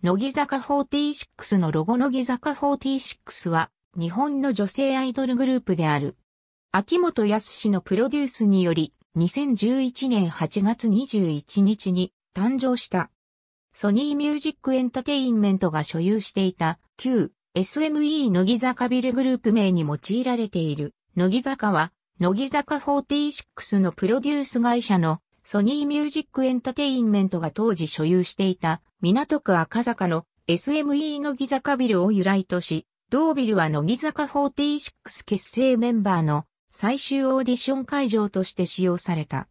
乃木坂46のロゴ乃木坂46は、日本の女性アイドルグループである。秋元康氏のプロデュースにより、2011年8月21日に誕生した。ソニーミュージックエンタテインメントが所有していた旧 SME 乃木坂ビルグループ名に用いられている乃木坂は乃木坂46のプロデュース会社のソニーミュージックエンタテインメントが当時所有していた港区赤坂の SME 乃木坂ビルを由来とし、同ビルは乃木坂46結成メンバーの最終オーディション会場として使用された。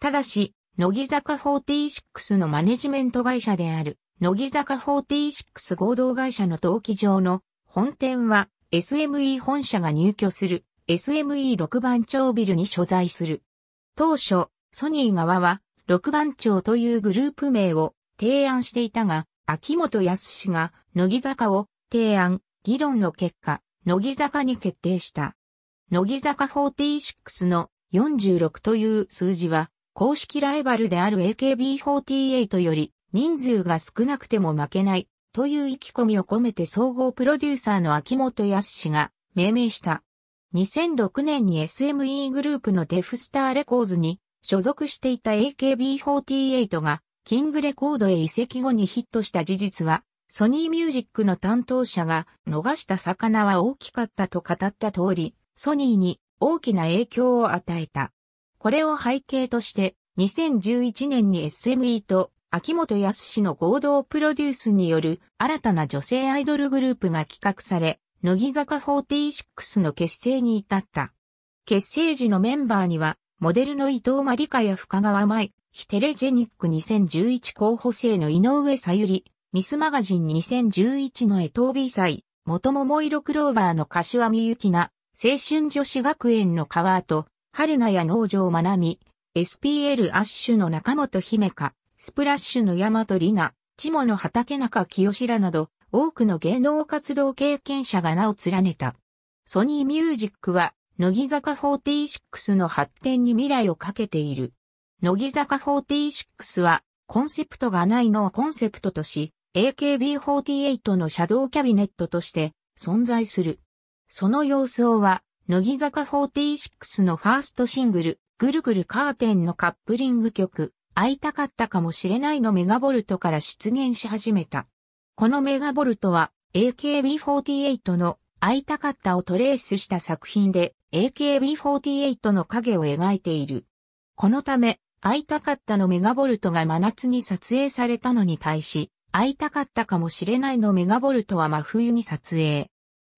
ただし、乃木坂46のマネジメント会社である、乃木坂46合同会社の登記上の本店は SME 本社が入居する SME6 番町ビルに所在する。当初、ソニー側は、六番町というグループ名を提案していたが、秋元康が乃木坂を提案、議論の結果、乃木坂に決定した。乃木坂46の46という数字は、公式ライバルである AKB48 より人数が少なくても負けないという意気込みを込めて総合プロデューサーの秋元康が命名した。2006年に SME グループのデフスターレコーズに所属していた AKB48 がキングレコードへ移籍後にヒットした事実は、ソニーミュージックの担当者が逃した魚は大きかったと語った通り、ソニーに大きな影響を与えた。これを背景として、2011年に SME と秋元康の合同プロデュースによる新たな女性アイドルグループが企画され、乃木坂46の結成に至った。結成時のメンバーには、モデルの伊藤真理香や深川舞、ヒテレジェニック2011候補生の井上さゆり、ミスマガジン2011の江藤美祭、元桃色クローバーの柏美ゆきな、青春女子学園の川と、春菜や農場学なみ、SPL アッシュの中本姫香、スプラッシュの大和里奈、チモの畑中清らなど、多くの芸能活動経験者が名を連ねた。ソニーミュージックは、乃木坂46の発展に未来をかけている。乃木坂46は、コンセプトがないのをコンセプトとし、AKB48 のシャドウキャビネットとして存在する。その様相は、乃木坂46のファーストシングル、ぐるぐるカーテンのカップリング曲、会いたかったかもしれないのメガボルトから出現し始めた。このメガボルトは AKB48 の会いたかったをトレースした作品で、AKB48 の影を描いている。このため、会いたかったのメガボルトが真夏に撮影されたのに対し、会いたかったかもしれないのメガボルトは真冬に撮影。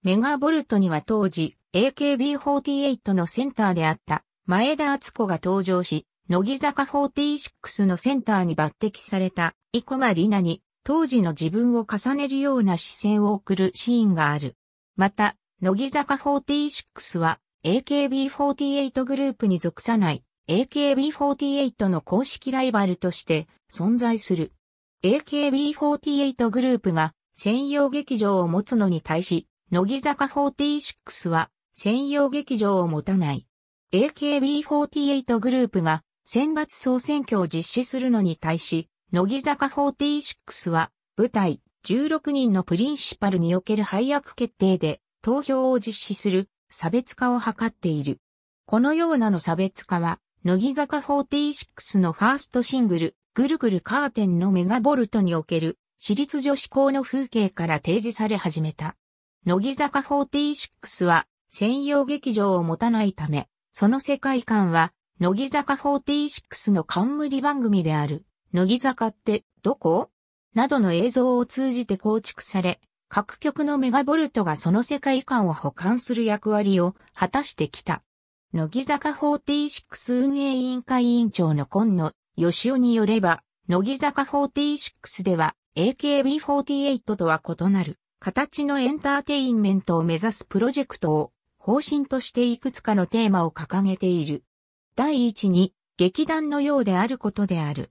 メガボルトには当時、AKB48 のセンターであった前田敦子が登場し、乃木坂46のセンターに抜擢された、生駒里奈に、当時の自分を重ねるような視線を送るシーンがある。また、乃木坂46は、AKB48 グループに属さない AKB48 の公式ライバルとして存在する。AKB48 グループが専用劇場を持つのに対し、乃木坂46は専用劇場を持たない。AKB48 グループが選抜総選挙を実施するのに対し、乃木坂46は舞台16人のプリンシパルにおける配役決定で投票を実施する差別化を図っている。このようなの差別化は、乃木坂46のファーストシングル、ぐるぐるカーテンのメガボルトにおける、私立女子校の風景から提示され始めた。乃木坂46は、専用劇場を持たないため、その世界観は、乃木坂46の冠番組である、乃木坂って、どこなどの映像を通じて構築され、各局のメガボルトがその世界観を補完する役割を果たしてきた。乃木坂46運営委員会委員長の今野義雄によれば、乃木坂46では AKB48 とは異なる形のエンターテインメントを目指すプロジェクトを方針としていくつかのテーマを掲げている。第一に劇団のようであることである。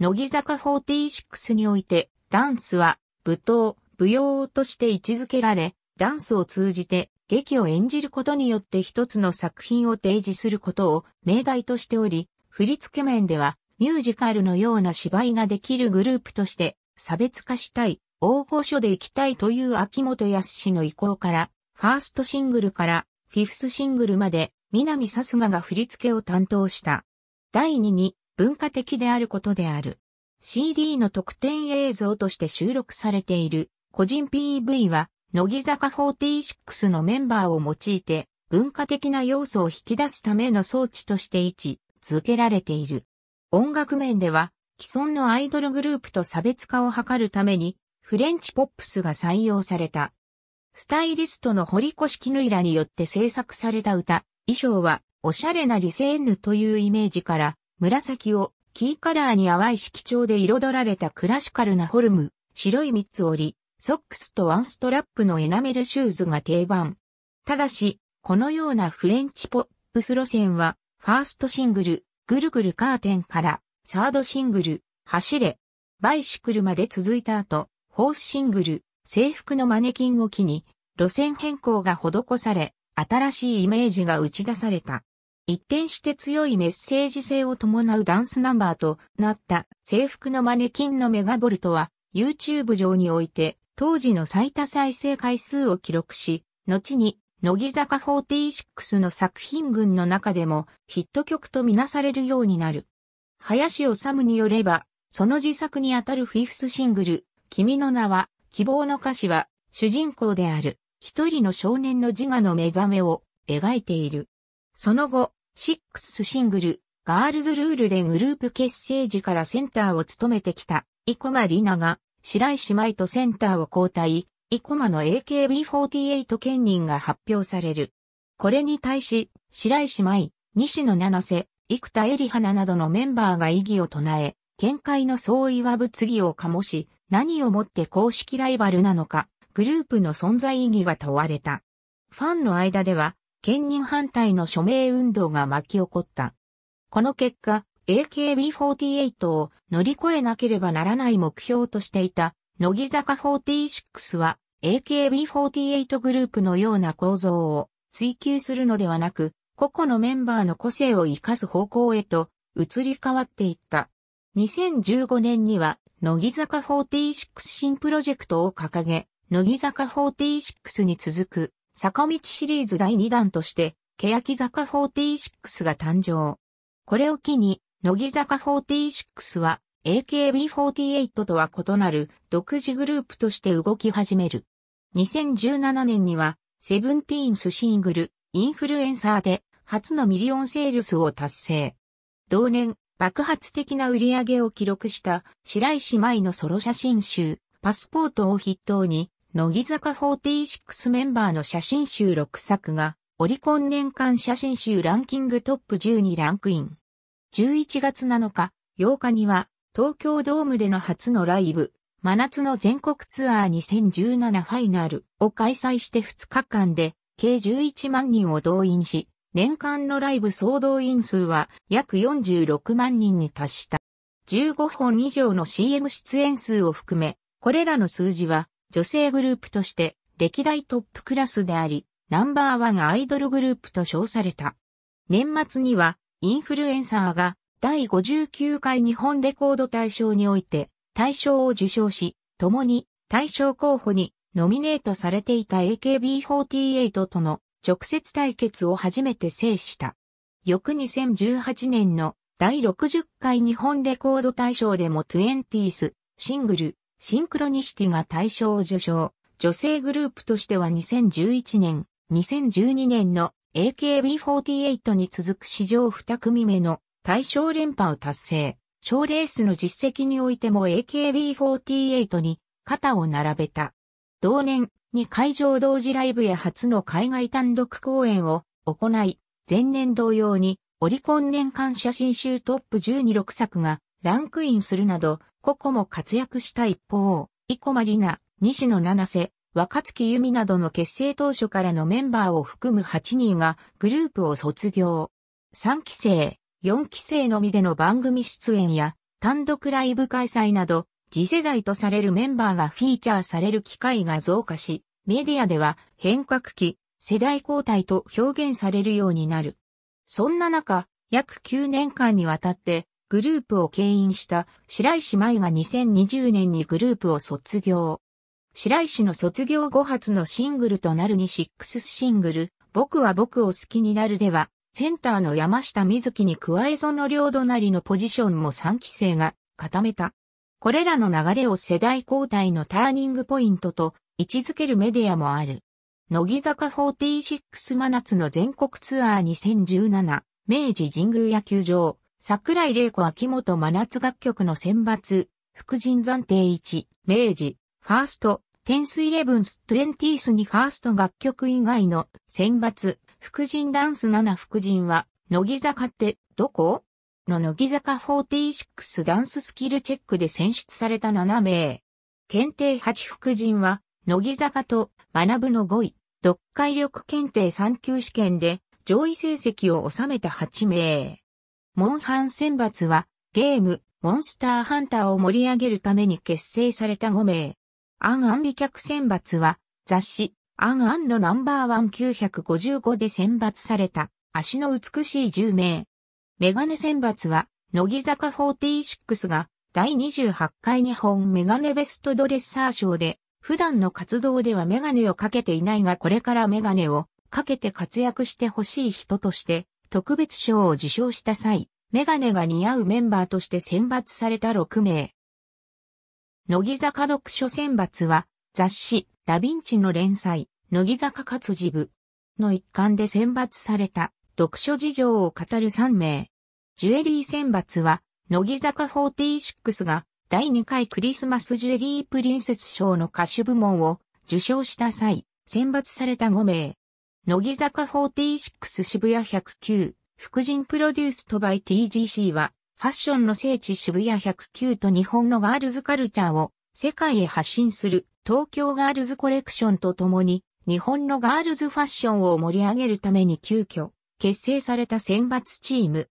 乃木坂46においてダンスは舞踏、舞踊として位置づけられ、ダンスを通じて劇を演じることによって一つの作品を提示することを命題としており、振付面ではミュージカルのような芝居ができるグループとして差別化したい、大御所で行きたいという秋元康氏の意向から、ファーストシングルからフィフスシングルまで南さすがが振付を担当した。第2に文化的であることである。CD の特典映像として収録されている個人 PV は、乃木坂46のメンバーを用いて、文化的な要素を引き出すための装置として位置続けられている。音楽面では、既存のアイドルグループと差別化を図るために、フレンチポップスが採用された。スタイリストの堀越絹いらによって制作された歌、衣装は、おしゃれなリセーヌというイメージから、紫をキーカラーに淡い色調で彩られたクラシカルなフォルム、白い三つ折り、ソックスとワンストラップのエナメルシューズが定番。ただし、このようなフレンチポップス路線は、ファーストシングル、ぐるぐるカーテンから、サードシングル、走れ、バイシクルまで続いた後、ホースシングル、制服のマネキンを機に、路線変更が施され、新しいイメージが打ち出された。一転して強いメッセージ性を伴うダンスナンバーとなった制服のマネキンのメガボルトは YouTube 上において当時の最多再生回数を記録し、後に、乃木坂46の作品群の中でもヒット曲とみなされるようになる。林修によれば、その自作にあたるフィフスシングル、君の名は、希望の歌詞は、主人公である、一人の少年の自我の目覚めを描いている。その後、シックスシングル、ガールズルールでグループ結成時からセンターを務めてきた、生駒里奈が、白石舞とセンターを交代、イコマの AKB48 兼任が発表される。これに対し、白石舞、西野七瀬、生田絵里花などのメンバーが異議を唱え、見解の相違は物議を醸し、何をもって公式ライバルなのか、グループの存在意義が問われた。ファンの間では、兼任反対の署名運動が巻き起こった。この結果、AKB48 を乗り越えなければならない目標としていた、乃木坂46は AKB48 グループのような構造を追求するのではなく、個々のメンバーの個性を活かす方向へと移り変わっていった。2015年には、乃木坂46新プロジェクトを掲げ、乃木坂46に続く坂道シリーズ第2弾として、欅坂46が誕生。これを機に、乃木坂46は AKB48 とは異なる独自グループとして動き始める。2017年にはセブンティーンスシングルインフルエンサーで初のミリオンセールスを達成。同年爆発的な売り上げを記録した白石舞のソロ写真集パスポートを筆頭に乃木坂46メンバーの写真集6作がオリコン年間写真集ランキングトップ10にランクイン。11月7日、8日には、東京ドームでの初のライブ、真夏の全国ツアー2017ファイナルを開催して2日間で、計11万人を動員し、年間のライブ総動員数は約46万人に達した。15本以上の CM 出演数を含め、これらの数字は女性グループとして歴代トップクラスであり、ナンバーワンアイドルグループと称された。年末にはインフルエンサーが第59回日本レコード大賞において大賞を受賞し、共に大賞候補にノミネートされていた AKB48 との直接対決を初めて制した。翌2018年の第60回日本レコード大賞でも 20th シングルシンクロニシティが大賞を受賞。女性グループとしては2011年、2012年の AKB48 に続く史上2組目の大賞連覇を達成。賞レースの実績においても AKB48 に肩を並べた。同年に会場同時ライブや初の海外単独公演を行い、前年同様にオリコン年間写真集トップ126作がランクインするなど、個々も活躍した一方、生駒里奈、西野七瀬、若月由美などの結成当初からのメンバーを含む8人がグループを卒業。3期生、4期生のみでの番組出演や単独ライブ開催など、次世代とされるメンバーがフィーチャーされる機会が増加し、メディアでは変革期、世代交代と表現されるようになる。そんな中、約9年間にわたってグループを牽引した白石麻衣が2020年にグループを卒業。白石の卒業後発のシングルとなるにシックスシングル、僕は僕を好きになるでは、センターの山下美月に加えその両隣のポジションも3期生が固めた。これらの流れを世代交代のターニングポイントと位置づけるメディアもある。乃木坂46真夏の全国ツアー2017、明治神宮野球場、桜井玲子秋元真夏楽曲の選抜、福神暫定1、明治、ファースト、テンスイレブンス・トゥエンティースにファースト楽曲以外の選抜、副人ダンス7副人は、乃木坂ってどこの乃木坂46ダンススキルチェックで選出された7名。検定8副人は、乃木坂と学ぶの5位、読解力検定3級試験で上位成績を収めた8名。モンハン選抜は、ゲーム、モンスターハンターを盛り上げるために結成された5名。アンアン美脚選抜は、雑誌、アンアンのナンバーワン955で選抜された、足の美しい10名。メガネ選抜は、乃木坂46が、第28回日本メガネベストドレッサー賞で、普段の活動ではメガネをかけていないがこれからメガネをかけて活躍してほしい人として、特別賞を受賞した際、メガネが似合うメンバーとして選抜された6名。乃木坂読書選抜は、雑誌、ダヴィンチの連載、乃木坂活字部の一環で選抜された、読書事情を語る3名。ジュエリー選抜は、乃木坂46が、第2回クリスマスジュエリープリンセス賞の歌手部門を受賞した際、選抜された5名。乃木坂46渋谷109、福神プロデュースとバイ TGC は、ファッションの聖地渋谷109と日本のガールズカルチャーを世界へ発信する東京ガールズコレクションとともに日本のガールズファッションを盛り上げるために急遽結成された選抜チーム。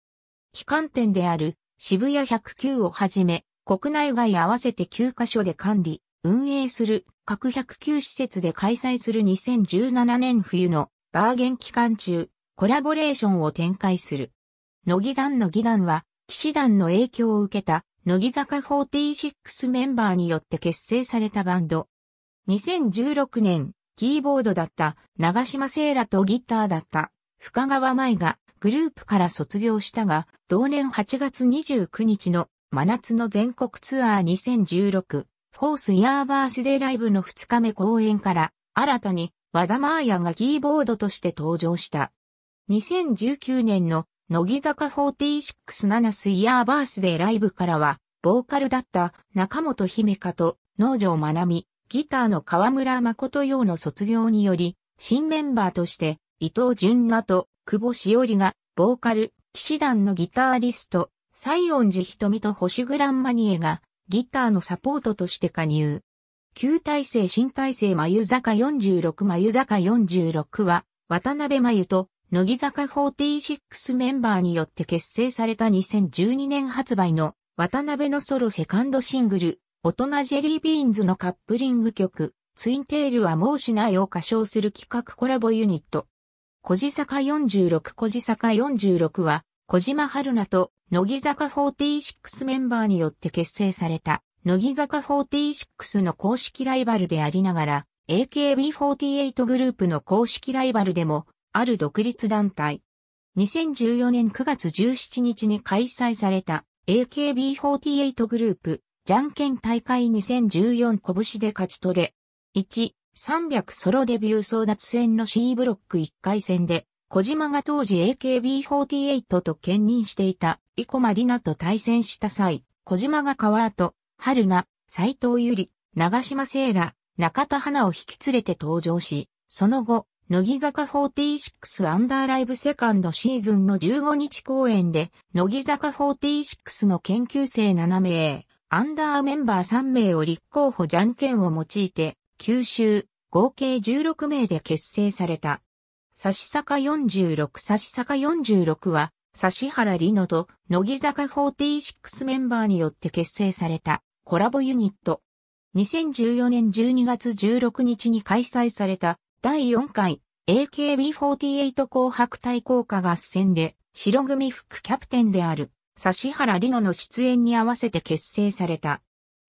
機関店である渋谷109をはじめ国内外合わせて9カ所で管理、運営する各109施設で開催する2017年冬のバーゲン期間中コラボレーションを展開する。乃木団乃木団は騎士団の影響を受けた、乃木坂46メンバーによって結成されたバンド。2016年、キーボードだった長島聖羅とギターだった深川舞がグループから卒業したが、同年8月29日の真夏の全国ツアー2016フォースイヤーバースデーライブの2日目公演から新たに和田真ヤがキーボードとして登場した。2019年の乃木坂467スイヤーバースデーライブからは、ボーカルだった中本姫香と農場学なみ、ギターの河村誠洋の卒業により、新メンバーとして伊藤淳奈と久保しおりが、ボーカル、騎士団のギターリスト、西音寺瞳と星グランマニエが、ギターのサポートとして加入。旧体制新体制眉坂46眉坂46は、渡辺眉と乃木坂46メンバーによって結成された2012年発売の渡辺のソロセカンドシングル、大人ジェリービーンズのカップリング曲、ツインテールはもうしないを歌唱する企画コラボユニット。小地坂46小地坂46は、小島春菜と乃木坂46メンバーによって結成された、乃木坂46の公式ライバルでありながら、AKB48 グループの公式ライバルでもある独立団体。2014年9月17日に開催された AKB48 グループ、じゃんけん大会2014拳で勝ち取れ。1、300ソロデビュー争奪戦の C ブロック1回戦で、小島が当時 AKB48 と兼任していた、生駒里奈と対戦した際、小島が川後、春菜、斎藤ゆり、長島聖羅、中田花を引き連れて登場し、その後、乃木坂46アンダーライブセカンドシーズンの15日公演で、乃木坂46の研究生7名、アンダーメンバー3名を立候補じゃんけんを用いて、九州、合計16名で結成された。し坂46し坂46は、指原里乃と乃木坂46メンバーによって結成されたコラボユニット。2014年12月16日に開催された第4回 AKB48 紅白対効果合戦で白組副キャプテンである指原里乃の出演に合わせて結成された。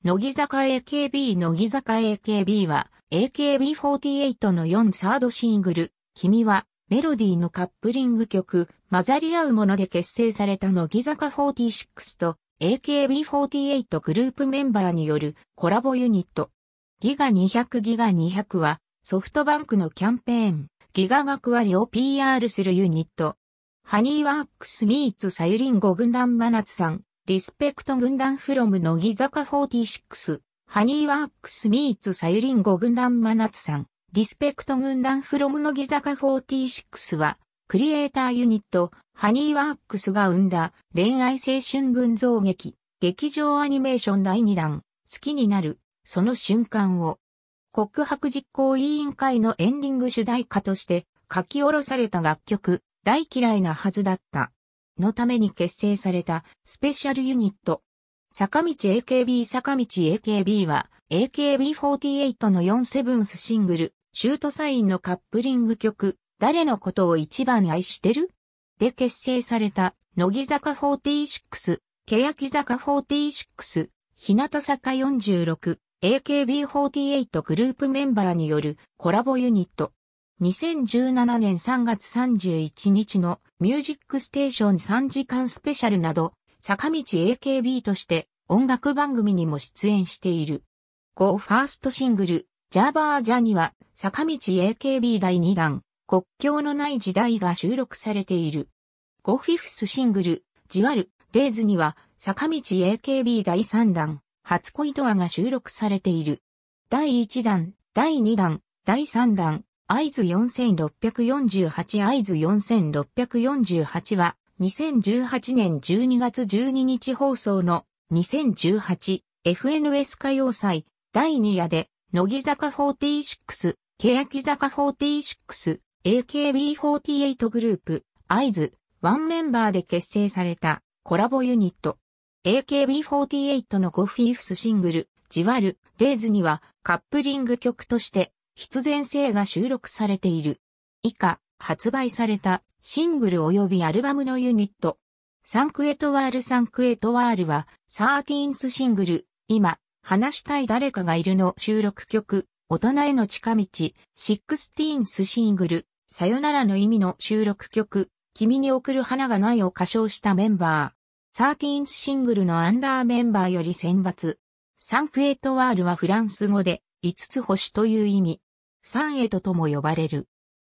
乃木坂 AKB 乃木坂 AKB は AKB48 の4サードシングル、君はメロディーのカップリング曲、混ざり合うもので結成された乃木坂46と AKB48 グループメンバーによるコラボユニット。ギガ200ギガ200はソフトバンクのキャンペーン、ギガ学割を PR するユニット。ハニーワークスミーツサユリンゴ軍団真夏さん、リスペクト軍団フロム乃木坂46、ハニーワークスミーツサユリンゴ軍団真夏さん、リスペクト軍団フロム乃木坂46は、クリエイターユニット、ハニーワークスが生んだ恋愛青春群像劇、劇場アニメーション第2弾、好きになる、その瞬間を、告白実行委員会のエンディング主題歌として書き下ろされた楽曲、大嫌いなはずだった。のために結成されたスペシャルユニット。坂道 AKB 坂道 AKB は AKB48 の4セブンスシングル、シュートサインのカップリング曲、誰のことを一番愛してるで結成された、乃木坂46、欅坂46、日向坂46、AKB48 グループメンバーによるコラボユニット。2017年3月31日のミュージックステーション3時間スペシャルなど、坂道 AKB として音楽番組にも出演している。5ファーストシングル、ジャーバージャには、坂道 AKB 第2弾、国境のない時代が収録されている。5フィフスシングル、じわる、デイズには、坂道 AKB 第3弾、初恋ドアが収録されている。第1弾、第2弾、第3弾、合図4648合図4648は、2018年12月12日放送の 2018FNS 歌謡祭第2夜で、乃木坂46、欅坂46、AKB48 グループ、合図、ワンメンバーで結成されたコラボユニット、AKB48 の5フィーフスシングル、ジワル、デイズにはカップリング曲として必然性が収録されている。以下、発売されたシングル及びアルバムのユニット。サンクエトワールサンクエトワールはサーティーンスシングル、今、話したい誰かがいるの収録曲、大人への近道、シックスティーンスシングル、さよならの意味の収録曲、君に送る花がないを歌唱したメンバー。13th シングルのアンダーメンバーより選抜。サンクエトワールはフランス語で5つ星という意味。サンエトとも呼ばれる。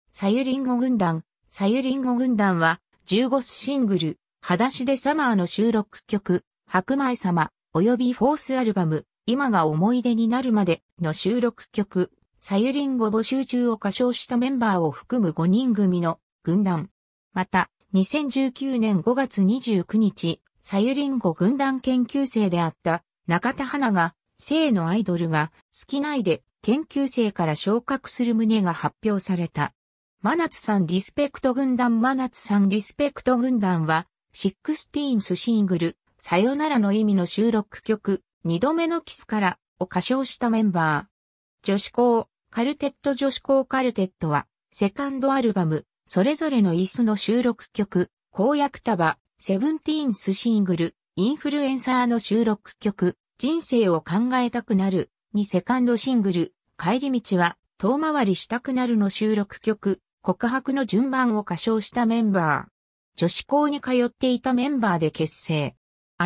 サユリンゴ軍団。サユリンゴ軍団は15シングル、裸足でサマーの収録曲、白米様、及びフォースアルバム、今が思い出になるまでの収録曲、サユリンゴ募集中を歌唱したメンバーを含む5人組の軍団。また、2019年5月29日、さゆりんご軍団研究生であった中田花が、生のアイドルが好きないで研究生から昇格する旨が発表された。真夏さんリスペクト軍団真夏さんリスペクト軍団は、シックスティーンスシングル、さよならの意味の収録曲、二度目のキスからを歌唱したメンバー。女子校、カルテット女子校カルテットは、セカンドアルバム、それぞれの椅子の収録曲、公約束、セブンティーンスシングル、インフルエンサーの収録曲、人生を考えたくなる、にセカンドシングル、帰り道は、遠回りしたくなるの収録曲、告白の順番を歌唱したメンバー。女子校に通っていたメンバーで結成。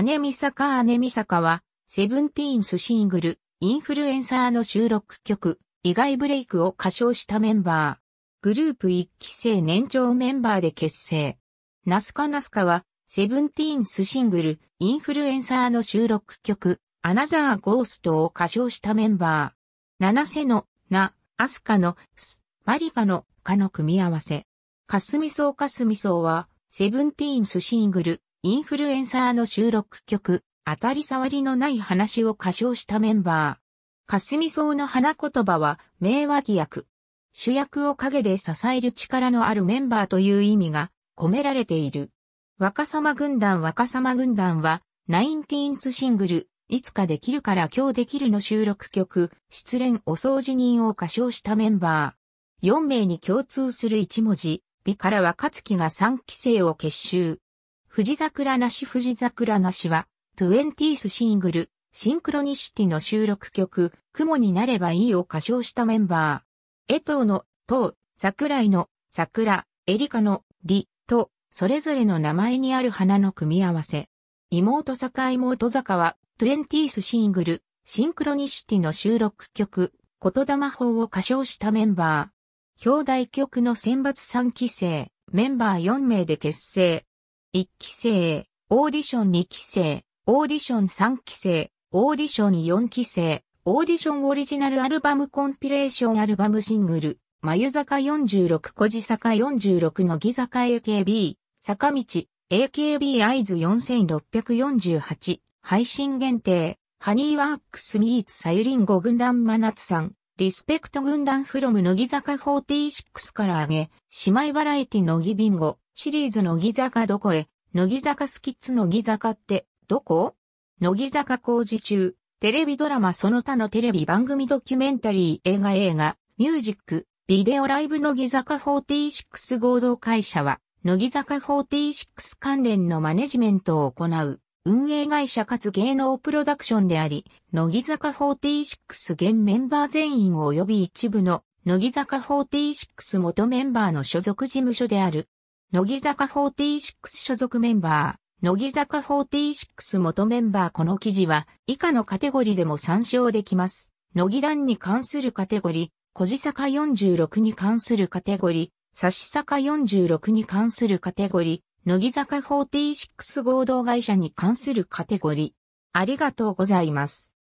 姉美坂姉美坂は、セブンティーンスシングル、インフルエンサーの収録曲、意外ブレイクを歌唱したメンバー。グループ1期生年長メンバーで結成。ナスカナスカは、セブンティーンスシングル、インフルエンサーの収録曲、アナザーゴーストを歌唱したメンバー。七瀬の、な、アスカの、ス、マリカの、かの組み合わせ。カスミソウカスミソウは、セブンティーンスシングル、インフルエンサーの収録曲、当たり障りのない話を歌唱したメンバー。カスミソウの花言葉は、名脇役。主役を陰で支える力のあるメンバーという意味が込められている。若様軍団若様軍団は、ナインティーンスシングル、いつかできるから今日できるの収録曲、失恋お掃除人を歌唱したメンバー。4名に共通する1文字、美から若月が3期生を結集。藤桜なし藤桜なしは、トゥエンティースシングル、シンクロニシティの収録曲、雲になればいいを歌唱したメンバー。江藤の、藤、桜井の、桜、エリカの、り、と、それぞれの名前にある花の組み合わせ。妹坂妹坂は、トゥエンティースシングル、シンクロニシティの収録曲、言霊法を歌唱したメンバー。表題曲の選抜3期生、メンバー4名で結成。1期生、オーディション2期生、オーディション3期生、オーディション4期生、オーディションオリジナルアルバムコンピレーションアルバムシングル、眉坂46小路坂46の木坂 AKB、坂道、AKB 合図4648、配信限定、ハニーワークスミーツサユリンゴ軍団真夏さん、リスペクト軍団フロム乃木坂46から上げ、姉妹バラエティ乃木ビンゴ、シリーズ乃木坂どこへ、乃木坂スキッズ乃木坂って、どこ乃木坂工事中、テレビドラマその他のテレビ番組ドキュメンタリー映画映画、ミュージック、ビデオライブ乃木坂46合同会社は、乃木坂46関連のマネジメントを行う、運営会社かつ芸能プロダクションであり、乃木坂46現メンバー全員及び一部の、乃木坂46元メンバーの所属事務所である。乃木坂46所属メンバー、乃木坂46元メンバーこの記事は、以下のカテゴリでも参照できます。乃木団に関するカテゴリ、小地坂46に関するカテゴリー、差し坂46に関するカテゴリー、乃木坂46合同会社に関するカテゴリー。ありがとうございます。